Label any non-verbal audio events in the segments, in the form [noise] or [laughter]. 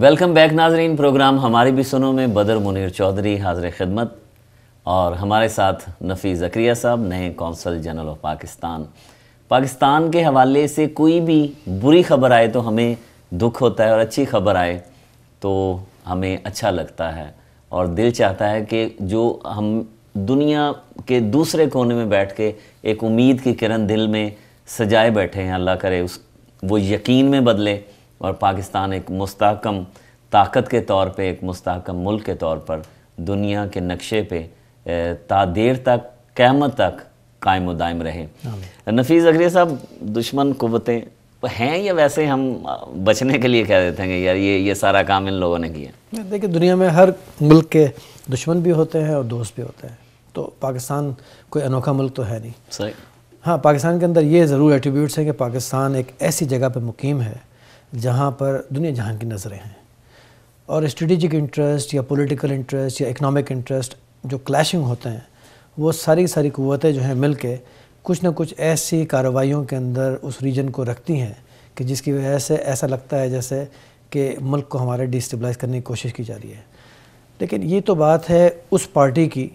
Welcome back नाजरीन programme हमारी भी सुनो में बदर मुनीर चौधरी हाजिर खिदमत और हमारे साथ नफ़ी ज़क्रिया साहब नए consul general of Pakistan Pakistan के हवाले से कोई भी बुरी खबर आए तो हमें दुख होता है और अच्छी खबर आए तो हमें अच्छा लगता है और दिल चाहता है कि जो हम दुनिया के दूसरे कोने में बैठ के एक उम्मीद की किरण दिल में सजाए बैठे हैं अल्लाह करे उस वो यकीन में बदले और पाकिस्तान एक मुस्तकम ताकत के तौर पे एक मस्तकम मुल्क के तौर पर दुनिया के नक्शे पे तादेर तक कैमत तक कायम दायम रहे नफीस अगरिया साहब दुश्मन कुतें हैं या वैसे हम बचने के लिए कह देते हैं यार ये ये सारा काम इन लोगों ने किया देखिए दुनिया में हर मुल्क के दुश्मन भी होते हैं और दोस्त भी होते हैं तो पाकिस्तान कोई अनोखा मुल्क तो है नहीं सही हाँ पाकिस्तान के अंदर ये ज़रूर एट्रीब्यूट्स हैं कि पाकिस्तान एक ऐसी जगह पर मुकीम है जहाँ पर दुनिया जहाँ की नज़रें हैं और स्ट्रेटिजिक इंटरेस्ट या पॉलिटिकल इंटरेस्ट या इकनॉमिक इंटरेस्ट जो क्लैशिंग होते हैं वो सारी सारी क़वतें जो हैं मिल के कुछ ना कुछ ऐसी कार्रवाइयों के अंदर उस रीजन को रखती हैं कि जिसकी वजह से ऐसा लगता है जैसे कि मुल्क को हमारे डिस्टेबलाइज करने की कोशिश की जा रही है लेकिन ये तो बात है उस पार्टी की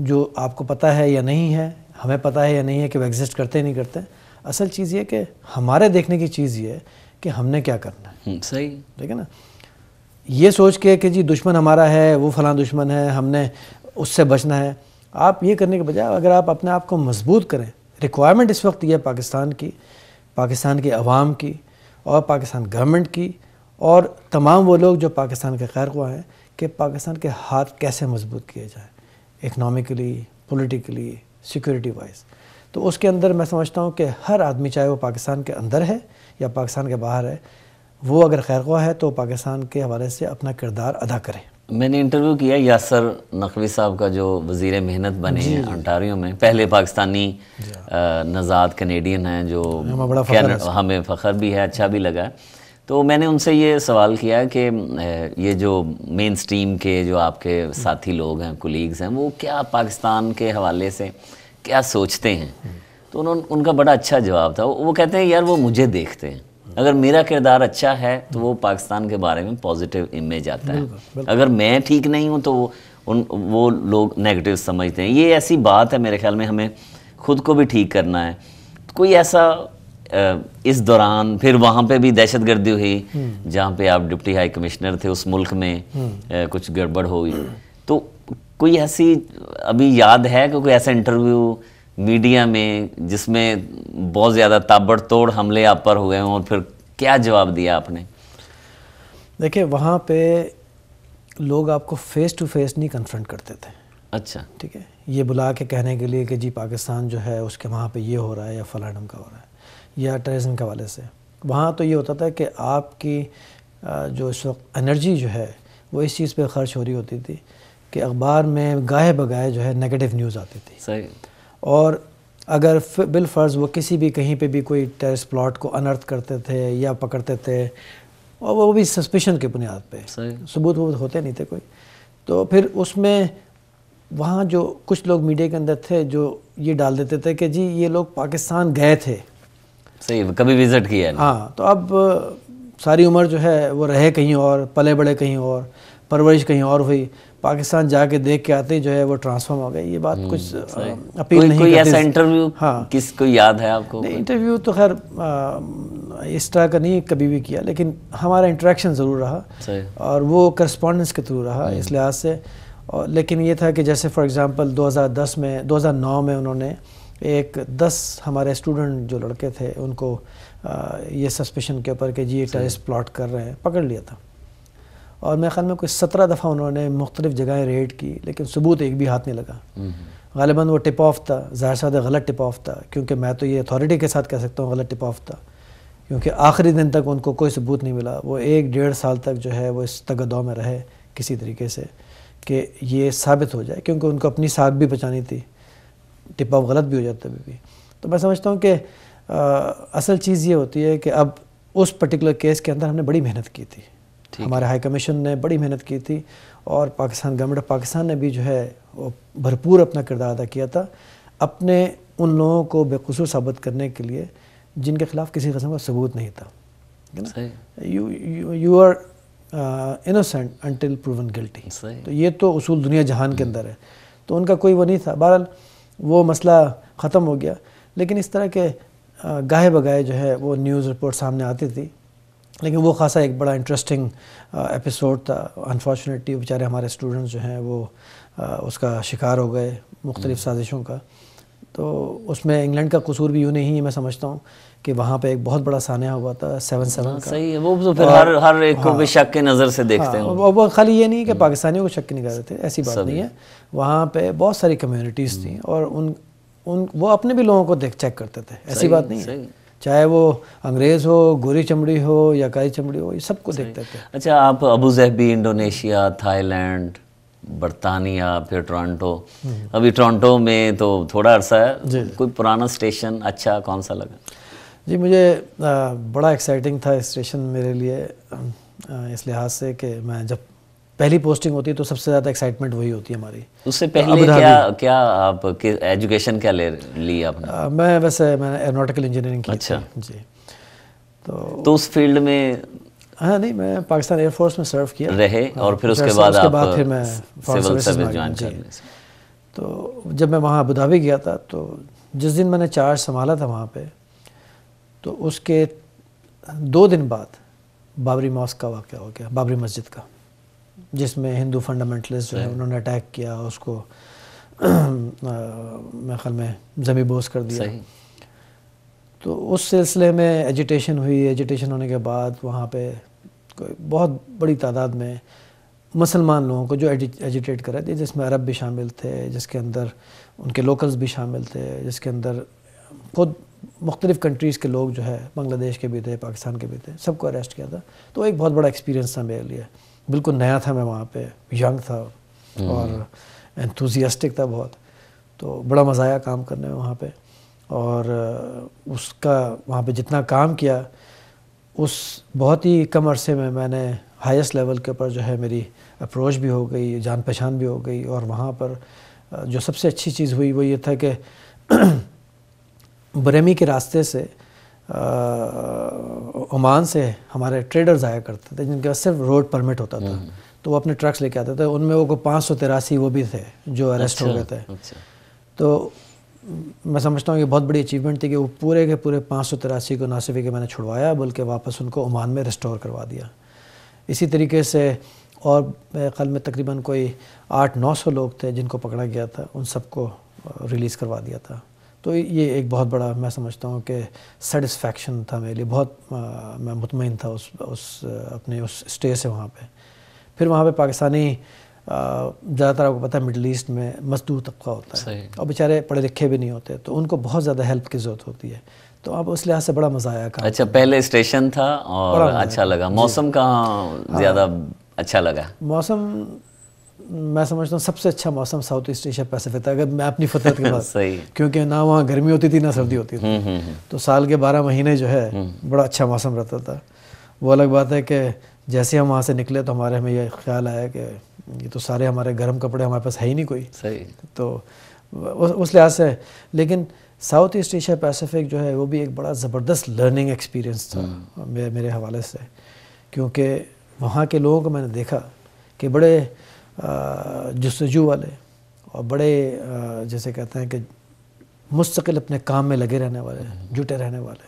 जो आपको पता है या नहीं है हमें पता है या नहीं है कि वो एग्जिस्ट करते नहीं करते असल चीज़ ये कि हमारे देखने की चीज़ ये कि हमने क्या करना है हम्म, सही ठीक है ना ये सोच के कि जी दुश्मन हमारा है वो फला दुश्मन है हमने उससे बचना है आप ये करने के बजाय अगर आप अपने आप को मजबूत करें रिक्वायरमेंट इस वक्त यह पाकिस्तान की पाकिस्तान की आवाम की और पाकिस्तान गवर्नमेंट की और तमाम वो लोग जो पाकिस्तान के खैर हुआ हैं कि पाकिस्तान के हाथ कैसे मजबूत किए जाए इकनॉमिकली पोलिटिकली सिक्योरिटी वाइज तो उसके अंदर मैं समझता हूँ कि हर आदमी चाहे वो पाकिस्तान के अंदर है या पाकिस्तान के बाहर है वो अगर खैर खैरख्वा है तो पाकिस्तान के हवाले से अपना किरदार अदा करें मैंने इंटरव्यू किया यासर नकवी साहब का जो वजीर मेहनत बने हैं अंटारियो में पहले पाकिस्तानी नज़ाद कनेडियन हैं जो हमें बड़ा फखर हमें फ़ख्र भी है अच्छा भी लगा तो मैंने उनसे ये सवाल किया कि ये जो मेन स्ट्रीम के जो आपके साथी लोग हैं कुलीग्स हैं वो क्या पाकिस्तान के हवाले से क्या सोचते हैं हम्म। तो उन्होंने उनका बड़ा अच्छा जवाब था वो कहते हैं यार वो मुझे देखते हैं अगर मेरा किरदार अच्छा है तो वो पाकिस्तान के बारे में पॉजिटिव इमेज आता है अगर मैं ठीक नहीं हूँ तो वो उन वो लोग नेगेटिव समझते हैं ये ऐसी बात है मेरे ख्याल में हमें खुद को भी ठीक करना है कोई ऐसा इस दौरान फिर वहाँ पे भी दहशत गर्दी हुई हम्म। जहाँ पे आप डिप्टी हाई कमिश्नर थे उस मुल्क में हम्म। कुछ गड़बड़ हुई तो कोई ऐसी अभी याद है कि कोई ऐसा इंटरव्यू मीडिया में जिसमें बहुत ज़्यादा ताबड़तोड़ हमले आप पर हुए हों और फिर क्या जवाब दिया आपने देखिए वहाँ पे लोग आपको फेस टू फेस नहीं कन्फ्रंट करते थे अच्छा ठीक है ये बुला के कहने के लिए कि जी पाकिस्तान जो है उसके वहाँ पे ये हो रहा है या फलाना का हो रहा है या टेरिज्म के हवाले से वहाँ तो ये होता था कि आपकी जो इस वक्त एनर्जी जो है वो इस चीज़ पर खर्च हो रही होती थी कि अखबार में गाहे बगाहे जो है नेगेटिव न्यूज़ आती थी सही और अगर बिलफ़र्ज़ वो किसी भी कहीं पे भी कोई टेरिस प्लाट को अनर्थ करते थे या पकड़ते थे और वो भी सस्पेशन के बुनियाद पे सबूत वबूत होते नहीं थे कोई तो फिर उसमें वहाँ जो कुछ लोग मीडिया के अंदर थे जो ये डाल देते थे कि जी ये लोग पाकिस्तान गए थे सही कभी विज़िट किया है हाँ तो अब सारी उम्र जो है वो रहे कहीं और पले बड़े कहीं और परवरिश कहीं और हुई पाकिस्तान जाके देख के आते ही जो है वो ट्रांसफॉर्म हो गए ये बात हम्म, कुछ अपील कोई, नहीं कोई ऐसा इंटरव्यू हाँ किस को याद है आपको इंटरव्यू तो खैर इस तरह का नहीं कभी भी किया लेकिन हमारा इंटरेक्शन ज़रूर रहा और वो करस्पॉन्डेंस के थ्रू रहा इस हम्म। लिहाज से और लेकिन ये था कि जैसे फॉर एग्ज़ाम्पल दस में नौ में उन्होंने एक दस हमारे स्टूडेंट जो लड़के थे उनको आ, ये सस्पेशन के ऊपर कि जी ये टेरिस प्लॉट कर रहे हैं पकड़ लिया था और मेरे ख्याल में कोई सत्रह दफ़ा उन्होंने मुख्तलिफ़ जगहें रेड की लेकिन सबूत एक भी हाथ नहीं लगा हम्म। गालिबा वो टिप ऑफ था ज़ाहिर साहब गलत टिप ऑफ था क्योंकि मैं तो ये अथॉरिटी के साथ कह सकता हूँ गलत टिप ऑफ था क्योंकि आखिरी दिन तक उनको कोई सबूत नहीं मिला वो एक डेढ़ साल तक जो है वो इस तगदो में रहे किसी तरीके से कि ये साबित हो जाए क्योंकि उनको अपनी साख भी बचानी थी टिप ऑफ गलत भी हो जाता भी तो मैं समझता हूँ कि असल चीज़ ये होती है कि अब उस पर्टिकुलर केस के अंदर हमने बड़ी मेहनत की थी हमारे हाई कमीशन ने बड़ी मेहनत की थी और पाकिस्तान गवर्नमेंट ऑफ पाकिस्तान ने भी जो है वो भरपूर अपना किरदार अदा किया था अपने उन लोगों को बेकसूर साबित करने के लिए जिनके खिलाफ किसी कस्म का सबूत नहीं था you you are innocent until proven guilty तो ये तो उसूल दुनिया जहान के अंदर है तो उनका कोई वो नहीं था बहरहाल वो मसला ख़त्म हो गया लेकिन इस तरह के uh, गाहे बगाहे जो है वो न्यूज़ रिपोर्ट सामने आती थी लेकिन वो खासा एक बड़ा इंटरेस्टिंग एपिसोड uh, था अनफॉर्चुनेटली बेचारे हमारे स्टूडेंट्स जो हैं वो आ, uh, उसका शिकार हो गए मुख्तलिफ हम्म। साजिशों का तो उसमें इंग्लैंड का कसूर भी यूँ नहीं है मैं समझता हूँ कि वहाँ पे एक बहुत बड़ा सानिया हुआ था सेवन सेवन हाँ, का सही है वो तो फिर हर हर एक को हाँ। भी शक के नज़र से हाँ, देखते हैं वो, वो खाली ये नहीं कि हम्म। पाकिस्तानियों को शक कर रहे थे ऐसी बात नहीं है वहाँ पे बहुत सारी कम्युनिटीज़ थी हम्म। और उन उन वो अपने भी लोगों को देख चेक करते थे ऐसी बात नहीं है चाहे वो अंग्रेज़ हो गोरी चमड़ी हो या काली चमड़ी हो ये सबको देखते थे अच्छा आप अबू जहबी इंडोनेशिया थाईलैंड बरतानिया फिर टोरंटो हम्म। अभी टोरंटो में तो थोड़ा अरसा है कोई पुराना स्टेशन अच्छा कौन सा लगा जी मुझे बड़ा एक्साइटिंग था स्टेशन मेरे लिए इस लिहाज से कि मैं जब पहली पोस्टिंग होती है तो सबसे ज़्यादा एक्साइटमेंट वही होती है हमारी उससे पहले क्या क्या क्या आप एजुकेशन क्या ले ली आपने आ, मैं वैसे मैंने एरोनॉटिकल इंजीनियरिंग की अच्छा जी तो तो उस फील्ड में हाँ नहीं मैं पाकिस्तान एयरफोर्स में सर्व किया रहे हाँ, और फिर उसके बाद उसके बाद फिर मैं तो जब मैं वहाँ अबूधाबी गया था तो जिस दिन मैंने चार्ज संभाला था वहाँ पे तो उसके दो दिन बाद बाबरी मॉस्क का वाक्य हो गया बाबरी मस्जिद का जिसमें हिंदू फंडामेंटलिस्ट जो है उन्होंने अटैक किया उसको [clears throat] मेरे ख्याल में जमी बोस कर दिया तो उस सिलसिले में एजिटेशन हुई एजिटेशन होने के बाद वहाँ पे कोई बहुत बड़ी तादाद में मुसलमान लोगों को जो एजिटेट कर रहे थे जिसमें अरब भी शामिल थे जिसके अंदर उनके लोकल्स भी शामिल थे जिसके अंदर खुद मुख्तलिफ़ कंट्रीज़ के लोग जो है बांग्लादेश के भी थे पाकिस्तान के भी थे सबको अरेस्ट किया था तो एक बहुत बड़ा एक्सपीरियंस था मेरे लिए बिल्कुल नया था मैं वहाँ पे यंग था हम्म। और एंथुजियास्टिक था बहुत तो बड़ा मज़ा आया काम करने में वहाँ पे और उसका वहाँ पे जितना काम किया उस बहुत ही कम अरसे में मैंने हाईएस्ट लेवल के ऊपर जो है मेरी अप्रोच भी हो गई जान पहचान भी हो गई और वहाँ पर जो सबसे अच्छी चीज़ हुई वो ये था कि [clears throat] बरेमी के रास्ते से ओमान से हमारे ट्रेडर्स आया करते थे जिनके पास सिर्फ रोड परमिट होता था हम्म। तो वो अपने ट्रक्स लेके आते थे उनमें वो पाँच सौ तिरासी वो भी थे जो अरेस्ट हो अच्छा, गए थे अच्छा। तो मैं समझता हूँ ये बहुत बड़ी अचीवमेंट थी कि वो पूरे के पूरे पाँच सौ तिरासी को ना सिर्फ के मैंने छुड़वाया बल्कि वापस उनको ओमान में रिस्टोर करवा दिया इसी तरीके से और कल में तकरीबन कोई आठ नौ सौ लोग थे जिनको पकड़ा गया था उन सबको रिलीज़ करवा दिया था तो ये एक बहुत बड़ा मैं समझता हूँ कि सेटिस्फेक्शन था मेरे लिए बहुत आ, मैं मुतमिन था उस उस अपने उस स्टे से वहाँ पे फिर वहाँ पे पाकिस्तानी ज़्यादातर आपको पता है मिडल ईस्ट में मजदूर तबका होता है और बेचारे पढ़े लिखे भी नहीं होते तो उनको बहुत ज़्यादा हेल्प की ज़रूरत होती है तो आप उस लिहाज से बड़ा मज़ा आया कहा अच्छा पहले स्टेशन था और अच्छा, हाँ। अच्छा लगा मौसम कहाँ ज़्यादा अच्छा लगा मौसम मैं समझता हूँ सबसे अच्छा मौसम साउथ ईस्ट एशिया पैसिफिक था अगर मैं अपनी फितरत के बाद क्योंकि ना वहाँ गर्मी होती थी ना सर्दी होती थी हम्म, हम्म, हम्म। तो साल के बारह महीने जो है बड़ा अच्छा मौसम रहता था वो अलग बात है कि जैसे हम वहाँ से निकले तो हमारे हमें यह ख्याल आया कि ये तो सारे हमारे गर्म कपड़े हमारे पास है ही नहीं कोई सही तो उस, लिहाज से लेकिन साउथ ईस्ट एशिया पैसिफिक जो है वो भी एक बड़ा ज़बरदस्त लर्निंग एक्सपीरियंस था मेरे मेरे हवाले से क्योंकि वहाँ के लोगों को मैंने देखा कि बड़े जस्तजू वाले और बड़े जैसे कहते हैं कि मुस्तकिल अपने काम में लगे रहने वाले हम्म। जुटे रहने वाले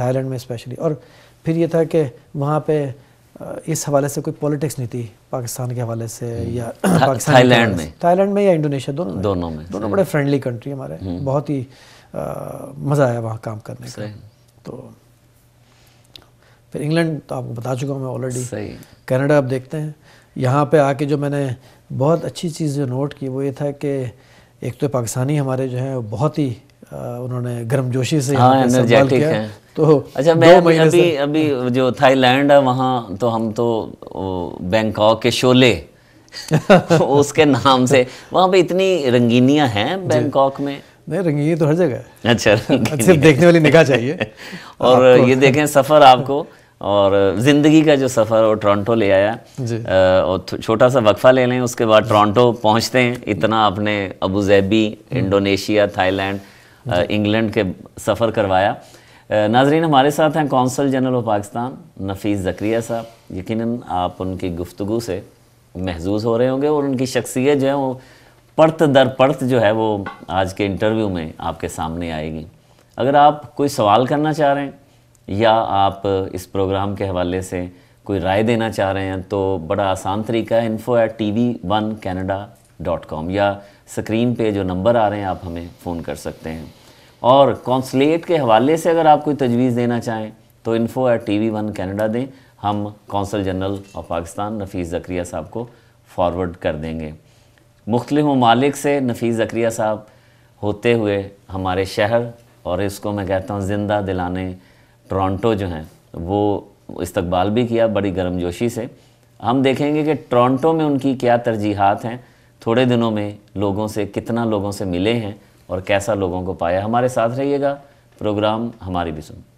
थाईलैंड में स्पेशली और फिर ये था कि वहाँ पे इस हवाले से कोई पॉलिटिक्स नहीं थी पाकिस्तान के हवाले से हम्म। या पाकिस्तान थाईलैंड में थाईलैंड में या इंडोनेशिया दोनों दोनों में दोनों बड़े फ्रेंडली कंट्री हमारे हम्म। बहुत ही मज़ा आया वहाँ काम करने का तो फिर इंग्लैंड तो आपको बता चुका हूँ मैं ऑलरेडी कनाडा अब देखते हैं यहाँ पे आके जो मैंने बहुत अच्छी चीज़ जो नोट की वो ये था कि एक तो पाकिस्तानी हमारे जो हैं बहुत ही उन्होंने गर्मजोशी से हाँ हैं तो अच्छा मैं अभी अभी, अभी जो थाईलैंड है वहाँ तो हम तो बैंकॉक के शोले [laughs] उसके नाम से वहाँ पे इतनी रंगीनियाँ हैं बैंकॉक में नहीं रंगीनी तो हर जगह है अच्छा [laughs] सिर्फ देखने वाली निगाह चाहिए और ये देखें सफ़र आपको [laughs] और ज़िंदगी का जो सफ़र वो टोरंटो ले आया और छोटा सा वक्फ़ा ले लें उसके बाद टोरंटो पहुंचते हैं इतना अपने Abu Dhabi Indonesia Thailand England के सफ़र करवाया नाजरीन हमारे साथ हैं consul general of Pakistan Nafees Zakaria साहब यकीन आप उनकी गुफ्तु से महजूज़ हो रहे होंगे और उनकी शख्सियत जो है वो पर्त दर पर्त जो है वो आज के इंटरव्यू में आपके सामने आएगी अगर आप कोई सवाल करना चाह रहे हैं या आप इस प्रोग्राम के हवाले से कोई राय देना चाह रहे हैं तो बड़ा आसान तरीका है info at T V one Canada dot com या स्क्रीन पे जो नंबर आ रहे हैं आप हमें फ़ोन कर सकते हैं और कौंसलेट के हवाले से अगर आप कोई तजवीज़ देना चाहें तो info at T V one Canada दें हम consul general of Pakistan Nafees Zakaria साहब को फॉरवर्ड कर देंगे मुख्तलि ममालिक से नफीस ज़क्रिया साहब होते हुए हमारे शहर और इसको मैं कहता हूँ ज़िंदा दिलाने टोरंटो जो हैं वो इस्तकबाल भी किया बड़ी गर्मजोशी से हम देखेंगे कि टोरंटो में उनकी क्या तरजीहत हैं थोड़े दिनों में लोगों से कितना लोगों से मिले हैं और कैसा लोगों को पाया हमारे साथ रहिएगा प्रोग्राम हमारी भी सुन